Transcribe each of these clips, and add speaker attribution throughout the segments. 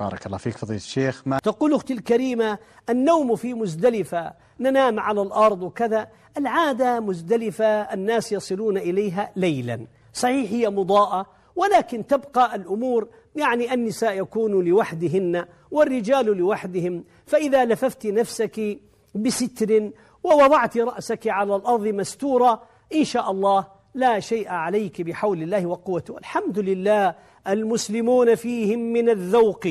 Speaker 1: بارك الله فيك فضيلة الشيخ ما تقول أختي الكريمة النوم في مزدلفة ننام على الأرض وكذا العادة مزدلفة الناس يصلون إليها ليلا صحيح هي مضاءة ولكن تبقى الأمور يعني النساء يكون لوحدهن والرجال لوحدهم فإذا لففت نفسك بستر ووضعت رأسك على الأرض مستورة إن شاء الله لا شيء عليك بحول الله وقوته الحمد لله المسلمون فيهم من الذوق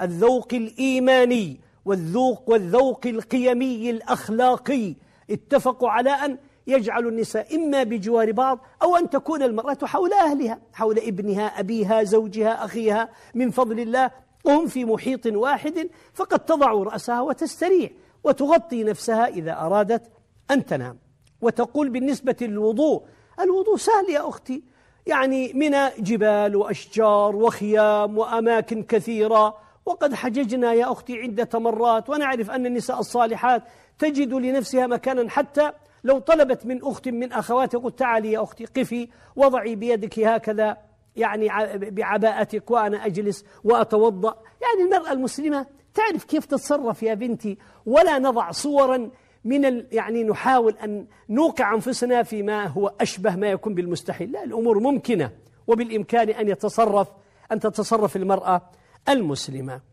Speaker 1: الذوق الإيماني والذوق والذوق القيمي الأخلاقي اتفقوا على أن يجعل النساء إما بجوار بعض أو أن تكون المرأة حول أهلها حول ابنها أبيها زوجها أخيها من فضل الله وهم في محيط واحد فقد تضع رأسها وتستريح وتغطي نفسها إذا أرادت أن تنام وتقول بالنسبة للوضوء الوضوء سهل يا أختي يعني من جبال وأشجار وخيام وأماكن كثيرة وقد حججنا يا أختي عدة مرات ونعرف أن النساء الصالحات تجد لنفسها مكانا حتى لو طلبت من أخت من أخواتها قلت تعالي يا أختي قفي وضعي بيدك هكذا يعني بعباءتك وأنا أجلس وأتوضأ يعني المرأة المسلمة تعرف كيف تتصرف يا بنتي ولا نضع صورا من يعني نحاول أن نوقع أنفسنا فيما هو أشبه ما يكون بالمستحيل لا الأمور ممكنة وبالإمكان أن يتصرف أن تتصرف المرأة المسلمة